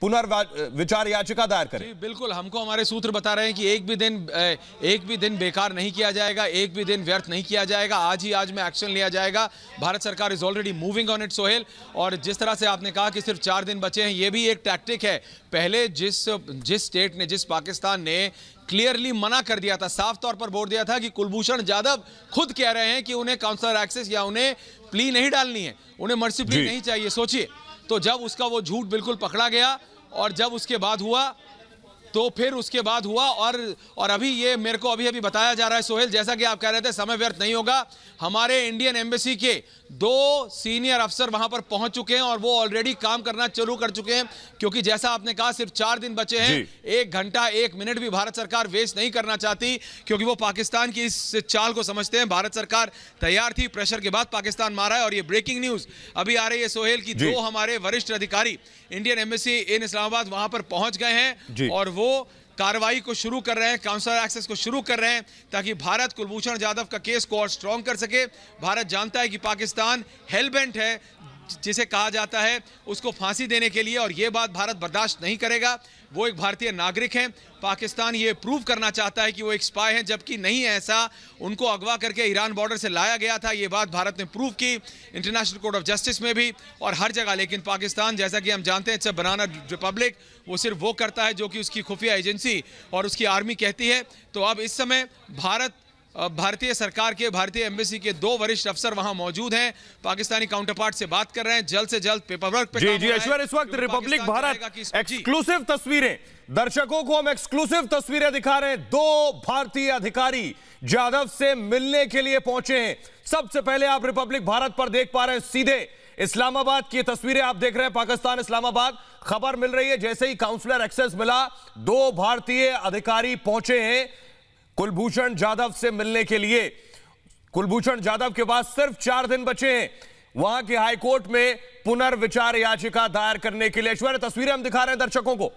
पुनर्विचार याचिका दायर करें जी बिल्कुल हमको हमारे सूत्र बता रहे हैं कि एक भी दिन एक भी दिन बेकार नहीं किया जाएगा एक भी दिन व्यर्थ नहीं किया जाएगा आज ही आज में एक्शन लिया जाएगा भारत सरकार is already moving on it सोहेल और जिस तरह से आपने कहा कि सिर्फ चार दिन बचे हैं ये भी एक टैक्टिक है पहले जिस जिस स्टेट ने जिस पाकिस्तान ने क्लियरली मना कर दिया था साफ तौर पर बोल दिया था कि कुलभूषण जाधव खुद कह रहे हैं कि उन्हें काउंसलर एक्सेस या उन्हें प्ली नहीं डालनी है उन्हें मर्सी प्ली नहीं चाहिए सोचिए तो जब उसका वो झूठ बिल्कुल पकड़ा गया और जब उसके बाद हुआ तो फिर उसके बाद हुआ और और अभी ये मेरे को अभी अभी बताया जा रहा है सोहेल जैसा कि आप कह रहे थे समय व्यर्थ नहीं होगा हमारे इंडियन एम्बेसी के दो सीनियर अफसर वहां पर पहुंच चुके हैं और वो ऑलरेडी काम करना शुरू कर चुके हैं क्योंकि जैसा आपने कहा सिर्फ चार दिन बचे हैं एक घंटा एक मिनट भी भारत सरकार वेस्ट नहीं करना चाहती क्योंकि वो पाकिस्तान की इस चाल को समझते हैं भारत सरकार तैयार थी प्रेशर के बाद पाकिस्तान मारा है और ये ब्रेकिंग न्यूज अभी आ रही है सोहेल की दो हमारे वरिष्ठ अधिकारी इंडियन एम्बेसी इन इस्लामाबाद वहां पर पहुंच गए हैं और वो कार्रवाई को शुरू कर रहे हैं काउंसलर एक्सेस को शुरू कर रहे हैं ताकि भारत कुलभूषण जाधव का केस को और स्ट्रॉन्ग कर सके भारत जानता है कि पाकिस्तान हेलबेंट है जिसे कहा जाता है उसको फांसी देने के लिए और ये बात भारत बर्दाश्त नहीं करेगा वो एक भारतीय नागरिक हैं पाकिस्तान ये प्रूव करना चाहता है कि वो एक स्पाई हैं जबकि नहीं ऐसा उनको अगवा करके ईरान बॉर्डर से लाया गया था ये बात भारत ने प्रूव की इंटरनेशनल कोर्ट ऑफ जस्टिस में भी और हर जगह लेकिन पाकिस्तान जैसा कि हम जानते हैं इट्स बनाना रिपब्लिक वो सिर्फ वो करता है जो कि उसकी खुफिया एजेंसी और उसकी आर्मी कहती है तो अब इस समय भारत भारतीय सरकार के भारतीय एम्बेसी के दो वरिष्ठ अफसर वहां मौजूद हैं पाकिस्तानी काउंटर पार्ट से बात कर रहे हैं जल्द से जल्द पेपर वर्क पे जी जी ऐश्वर्य इस वक्त रिपब्लिक भारत एक्सक्लूसिव तस्वीरें दर्शकों को हम एक्सक्लूसिव तस्वीरें दिखा रहे हैं दो भारतीय अधिकारी जाधव से मिलने के लिए पहुंचे हैं सबसे पहले आप रिपब्लिक भारत पर देख पा रहे हैं सीधे इस्लामाबाद की तस्वीरें आप देख रहे हैं पाकिस्तान इस्लामाबाद खबर मिल रही है जैसे ही काउंसलर एक्सेस मिला दो भारतीय अधिकारी पहुंचे हैं कुलभूषण जाधव से मिलने के लिए कुलभूषण जाधव के पास सिर्फ चार दिन बचे हैं वहां के हाईकोर्ट में पुनर्विचार याचिका दायर करने के लिए ऐश्वर्य तस्वीरें हम दिखा रहे हैं दर्शकों को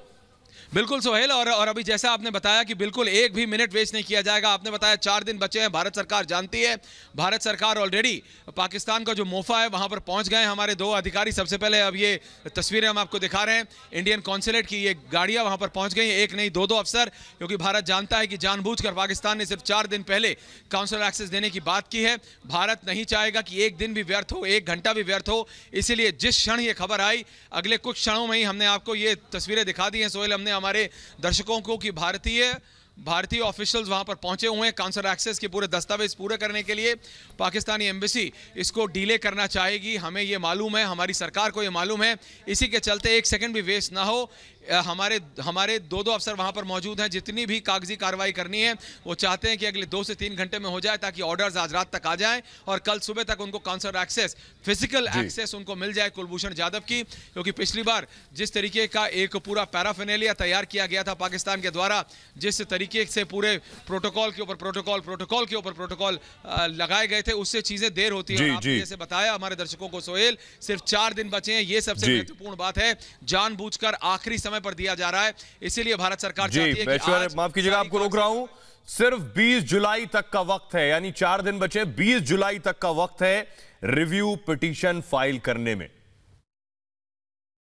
बिल्कुल सोहेल और और अभी जैसा आपने बताया कि बिल्कुल एक भी मिनट वेस्ट नहीं किया जाएगा आपने बताया चार दिन बचे हैं भारत सरकार जानती है भारत सरकार ऑलरेडी पाकिस्तान का जो मोफा है वहां पर पहुंच गए हमारे दो अधिकारी सबसे पहले अब ये तस्वीरें हम आपको दिखा रहे हैं इंडियन कौंसुलेट की ये गाड़ियाँ वहाँ पर पहुँच गई एक नहीं दो दो अफसर क्योंकि भारत जानता है कि जानबूझ पाकिस्तान ने सिर्फ चार दिन पहले काउंसिल एक्सेस देने की बात की है भारत नहीं चाहेगा कि एक दिन भी व्यर्थ हो एक घंटा भी व्यर्थ हो इसीलिए जिस क्षण ये खबर आई अगले कुछ क्षणों में ही हमने आपको ये तस्वीरें दिखा दी हैं सोहेल सामने हमारे दर्शकों को कि भारतीय भारतीय ऑफिशियल्स वहां पर पहुंचे हुए हैं काउंसलर एक्सेस के पूरे दस्तावेज पूरे करने के लिए पाकिस्तानी एम्बेसी इसको डीले करना चाहेगी हमें ये मालूम है हमारी सरकार को ये मालूम है इसी के चलते एक सेकंड भी वेस्ट ना हो हमारे हमारे दो दो अफसर वहाँ पर मौजूद हैं जितनी भी कागजी कार्रवाई करनी है वो चाहते हैं कि अगले दो से तीन घंटे में हो जाए ताकि ऑर्डर्स आज रात तक आ जाएं और कल सुबह तक उनको काउंसलर एक्सेस फिजिकल एक्सेस उनको मिल जाए कुलभूषण जाधव की क्योंकि पिछली बार जिस तरीके का एक पूरा पैराफेनेलिया तैयार किया गया था पाकिस्तान के द्वारा जिस तरीके से पूरे प्रोटोकॉल के ऊपर प्रोटोकॉल प्रोटोकॉल के ऊपर प्रोटोकॉल लगाए गए थे उससे चीज़ें देर होती है जैसे बताया हमारे दर्शकों को सोहेल सिर्फ चार दिन बचे हैं ये सबसे महत्वपूर्ण बात है जानबूझकर आखिरी समय समय पर दिया जा रहा है इसीलिए भारत सरकार चाहती है कि माफ कीजिएगा आपको रोक रहा हूं सिर्फ 20 जुलाई तक का वक्त है यानी चार दिन बचे 20 जुलाई तक का वक्त है रिव्यू पिटीशन फाइल करने में